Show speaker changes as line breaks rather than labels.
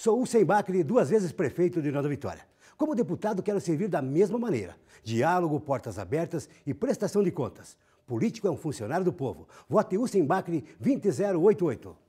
Sou um sem duas vezes prefeito de Nova Vitória. Como deputado, quero servir da mesma maneira. Diálogo, portas abertas e prestação de contas. Político é um funcionário do povo. Vote Usem Bacri 20088.